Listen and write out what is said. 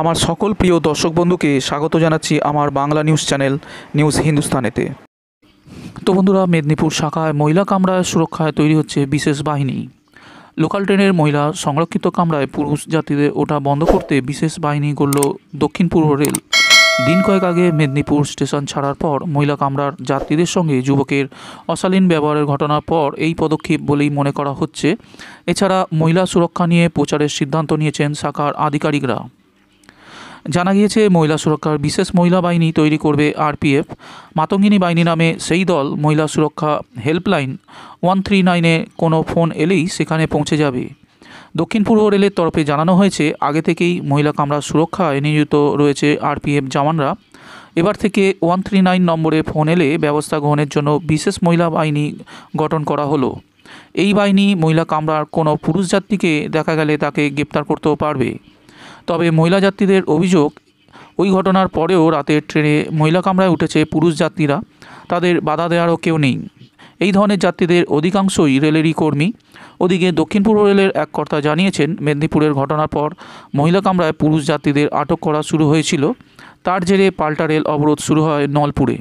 আমার সকল প্রিয় দর্শক বন্ধুকে স্বাগত জানাচ্ছি আমার বাংলা নিউজ চ্যানেল নিউজ হিন্দুস্তানেতে তো বন্ধুরা মেদিনীপুর শাখায় মহিলা কামরায় সুরক্ষায় তৈরি হচ্ছে বিশেষ বাহিনী লোকাল ট্রেনের মহিলা সংরক্ষিত কামরায় পুরুষ যাত্রীদের ওঠা বন্ধ করতে বিশেষ বাহিনী গড়ল দক্ষিণ পূর্ব রেল দিন কয়েক আগে মেদিনীপুর স্টেশন ছাড়ার পর মহিলা কামরার যাত্রীদের সঙ্গে যুবকের অশালীন ব্যবহারের ঘটনার পর এই পদক্ষেপ বলেই মনে করা হচ্ছে এছাড়া মহিলা সুরক্ষা নিয়ে প্রচারের সিদ্ধান্ত নিয়েছেন শাখার আধিকারিকরা জানা গিয়েছে মহিলা সুরক্ষার বিশেষ মহিলা বাহিনী তৈরি করবে আরপিএফ মাতঙ্গিনী বাহিনী নামে সেই দল মহিলা সুরক্ষা হেল্পলাইন ওয়ান থ্রি নাইনে কোনো ফোন এলেই সেখানে পৌঁছে যাবে দক্ষিণ পূর্ব রেলের তরফে জানানো হয়েছে আগে থেকেই মহিলা কামরা সুরক্ষায় নিয়োজিত রয়েছে আরপিএফ জওয়ানরা এবার থেকে ওয়ান থ্রি নাইন নম্বরে ফোন এলে ব্যবস্থা গ্রহণের জন্য বিশেষ মহিলা বাহিনী গঠন করা হলো এই বাহিনী মহিলা কামরার কোনো পুরুষ যাত্রীকে দেখা গেলে তাকে গ্রেপ্তার করতেও পারবে তবে মহিলা যাত্রীদের অভিযোগ ওই ঘটনার পরেও রাতে ট্রেনে মহিলা কামরায় উঠেছে পুরুষ যাত্রীরা তাদের বাধা দেওয়ারও কেউ নেই এই ধরনের যাত্রীদের অধিকাংশই রেলেরই কর্মী ওদিকে দক্ষিণ পূর্ব রেলের এক কর্তা জানিয়েছেন মেদিনীপুরের ঘটনার পর মহিলা কামরায় পুরুষ যাত্রীদের আটক করা শুরু হয়েছিল তার জেরে পাল্টা রেল অবরোধ শুরু হয় নলপুরে